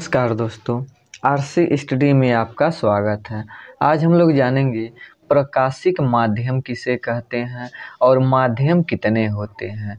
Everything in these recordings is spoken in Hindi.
नमस्कार दोस्तों आरसी स्टडी में आपका स्वागत है आज हम लोग जानेंगे प्रकाशिक माध्यम किसे कहते हैं और माध्यम कितने होते हैं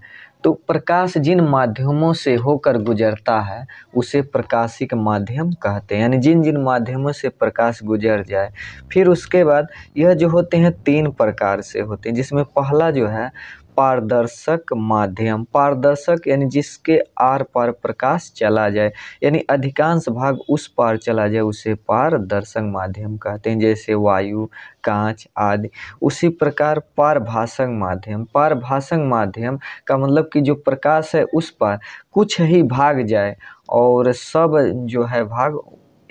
तो प्रकाश जिन माध्यमों से होकर गुजरता है उसे प्रकाशिक माध्यम कहते हैं यानी जिन जिन माध्यमों से प्रकाश गुजर जाए फिर उसके बाद यह जो होते हैं तीन प्रकार से होते हैं जिसमें पहला जो है पारदर्शक माध्यम पारदर्शक यानी जिसके आर पार प्रकाश चला जाए यानी अधिकांश भाग उस पार चला जाए उसे पारदर्शक माध्यम कहते हैं जैसे वायु कांच आदि उसी प्रकार पारभाषक माध्यम पारभाषक माध्यम का मतलब कि कि जो प्रकाश है उस पर कुछ ही भाग जाए और सब जो है भाग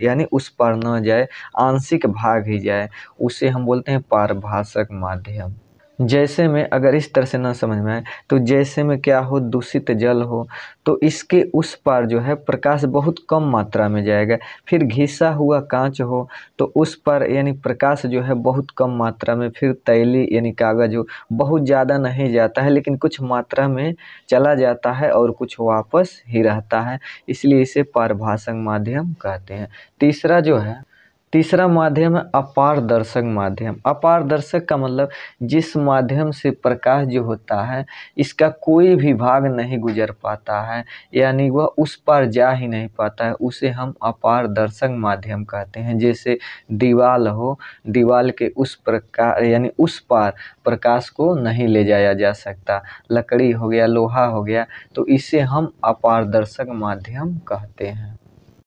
यानी उस पर न जाए आंशिक भाग ही जाए उसे हम बोलते हैं पारभाषक माध्यम जैसे में अगर इस तरह से ना समझ में आए तो जैसे में क्या हो दूषित जल हो तो इसके उस पार जो है प्रकाश बहुत कम मात्रा में जाएगा फिर घिसा हुआ कांच हो तो उस पर यानी प्रकाश जो है बहुत कम मात्रा में फिर तैली यानी कागज़ हो बहुत ज़्यादा नहीं जाता है लेकिन कुछ मात्रा में चला जाता है और कुछ वापस ही रहता है इसलिए इसे पारभाषक माध्यम कहते हैं तीसरा जो है तीसरा माध्यम है अपारदर्शक माध्यम अपारदर्शक का मतलब जिस माध्यम से प्रकाश जो होता है इसका कोई भी भाग नहीं गुजर पाता है यानी वह उस पार जा ही नहीं पाता है उसे हम अपारदर्शक माध्यम कहते हैं जैसे दीवाल हो दीवाल के उस प्रकार यानी उस पार प्रकाश को नहीं ले जाया जा सकता लकड़ी हो गया लोहा हो गया तो इसे हम अपारदर्शक माध्यम कहते हैं